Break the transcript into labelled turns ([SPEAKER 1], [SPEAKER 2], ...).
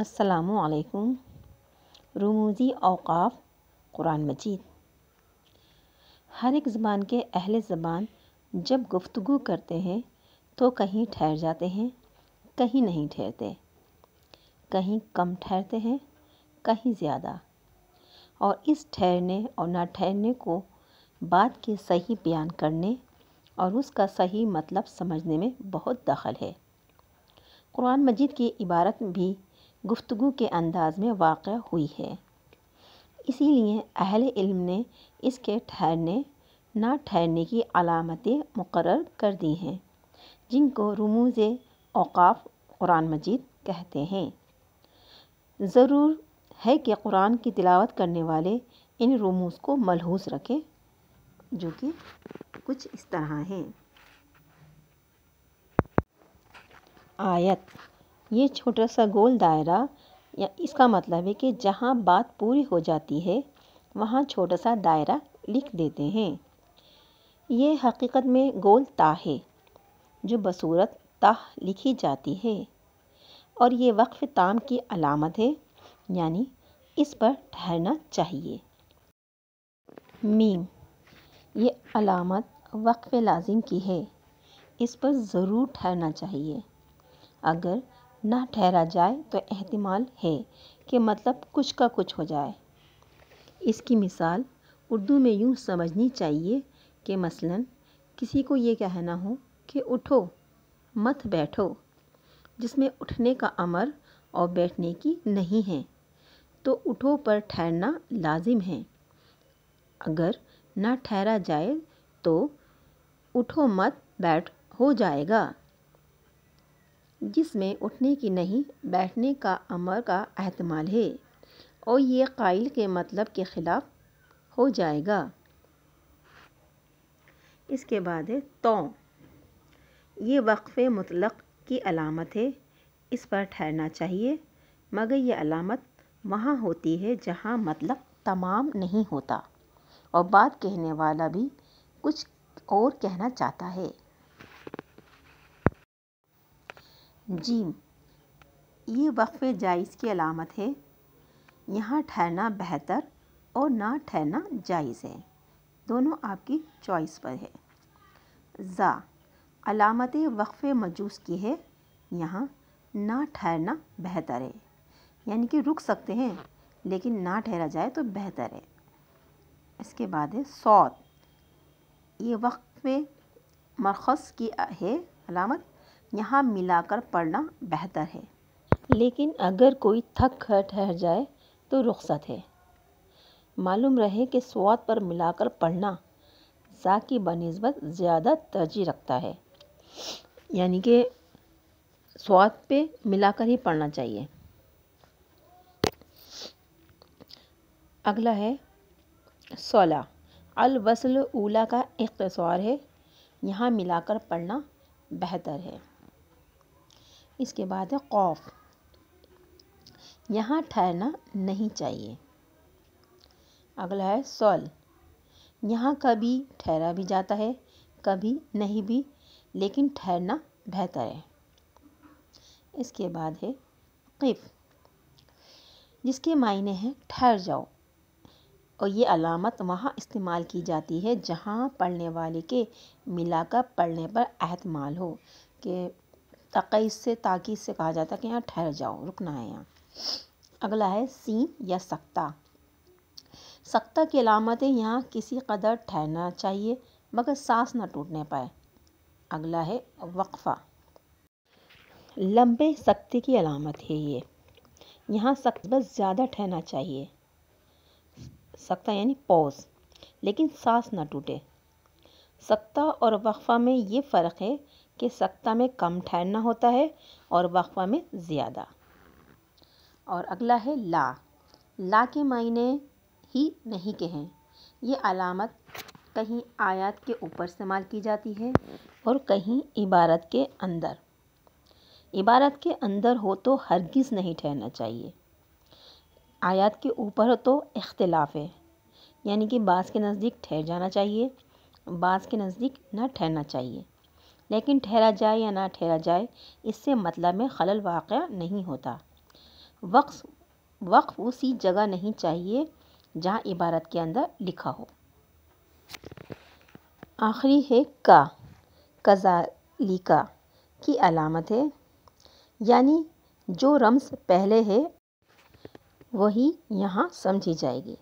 [SPEAKER 1] असलकुम रमूज़ी अवकाफ़ क़ुरान मजीद हर एक ज़बान के अहल ज़बान जब गुफ्तु करते हैं तो कहीं ठहर जाते हैं कहीं नहीं ठहरते कहीं कम ठहरते हैं कहीं ज़्यादा और इस ठहरने और ना ठहरने को बात के सही बयान करने और उसका सही मतलब समझने में बहुत दखल है क़ुरान मजीद की इबारत भी गुफ्तु के अंदाज में वाक़ हुई है इसीलिए अहल इल्म ने इसके ठहरने ना ठहरने की अलामतें मुकर कर दी हैं जिनको रमूज़ अवकाफ़ कुरान मजीद कहते हैं ज़रूर है कि कुरान की तिलावत करने वाले इन रमूज़ को मलहूस रखें जो कि कुछ इस तरह हैं आयत ये छोटा सा गोल दायरा या इसका मतलब है कि जहाँ बात पूरी हो जाती है वहाँ छोटा सा दायरा लिख देते हैं ये हकीकत में गोल ता है जो बसूरत ताह लिखी जाती है और ये वक्फ ताम की अलामत है यानी इस पर ठहरना चाहिए मीम ये अलामत वक्फ लाजिम की है इस पर ज़रूर ठहरना चाहिए अगर ना ठहरा जाए तो अहतमाल है कि मतलब कुछ का कुछ हो जाए इसकी मिसाल उर्दू में यूँ समझनी चाहिए कि मसलन किसी को ये कहना हो कि उठो मत बैठो जिसमें उठने का अमर और बैठने की नहीं है तो उठो पर ठहरना लाजिम है अगर ना ठहरा जाए तो उठो मत बैठ हो जाएगा जिसमें उठने की नहीं बैठने का अमर का अहतमाल है और ये कायल के मतलब के ख़िलाफ़ हो जाएगा इसके बाद है तो ये वक्फ़ मुतलक की अलामत है इस पर ठहरना चाहिए मगर यह अलामत वहाँ होती है जहाँ मतलब तमाम नहीं होता और बात कहने वाला भी कुछ और कहना चाहता है जीम ये वक्फ़ जायज़ की अलामत है यहाँ ठहरना बेहतर और ना ठहरना जायज़ है दोनों आपकी चॉइस पर है ज़ा अलामत वक्फ़ मजूस की है यहाँ ना ठहरना बेहतर है यानी कि रुक सकते हैं लेकिन ना ठहरा जाए तो बेहतर है इसके बाद है सौत ये वक्फ़ मरख़ की है अलामत यहाँ मिलाकर पढ़ना बेहतर है लेकिन अगर कोई थक कर ठहर जाए तो रुखसत है मालूम रहे कि स्वाद पर मिलाकर पढ़ना सा की बनस्बत ज़्यादा तरजीह रखता है यानी कि स्वाद पे मिलाकर ही पढ़ना चाहिए अगला है सोलह वसल उला का इख्तसार है यहाँ मिलाकर पढ़ना बेहतर है इसके बाद है खौफ यहाँ ठहरना नहीं चाहिए अगला है सॉल यहाँ कभी ठहरा भी जाता है कभी नहीं भी लेकिन ठहरना बेहतर है इसके बाद है क़िफ़ जिसके मायने हैं ठहर जाओ और ये अलामत वहाँ इस्तेमाल की जाती है जहाँ पढ़ने वाले के मिला कर पढ़ने पर अहतमाल हो कि तक़ईस से ताकि से कहा जाता है कि यहाँ ठहर जाओ रुकना है यहाँ अगला है सी या सख्ता सख्ता की अलामतें यहाँ किसी कदर ठहरना चाहिए मगर सांस ना टूटने पाए अगला है वक्फ़ा लंबे सख्ती की अलामत है ये यहाँ सख्त बस ज़्यादा ठहरना चाहिए सख्ता यानी पॉज लेकिन सांस ना टूटे सख्ता और वक्फ़ा में ये फ़र्क है कि सख्ता में कम ठहरना होता है और वक्फ़ा में ज़्यादा और अगला है ला ला के मायने ही नहीं के हैं ये अलामत कहीं आयत के ऊपर इस्तेमाल की जाती है और कहीं इबारत के अंदर इबारत के अंदर हो तो हरगिज़ नहीं ठहरना चाहिए आयत के ऊपर हो तो इख्तलाफ है यानी कि बास के नज़दीक ठहर जाना चाहिए बास के नज़दीक ना ठहरना चाहिए लेकिन ठहरा जाए या ना ठहरा जाए इससे मतलब में खलल वाक़ नहीं होता वक्स वक्फ उसी जगह नहीं चाहिए जहाँ इबारत के अंदर लिखा हो आखिरी है का कजालिका की अलामत है यानी जो रम्स पहले है वही यहाँ समझी जाएगी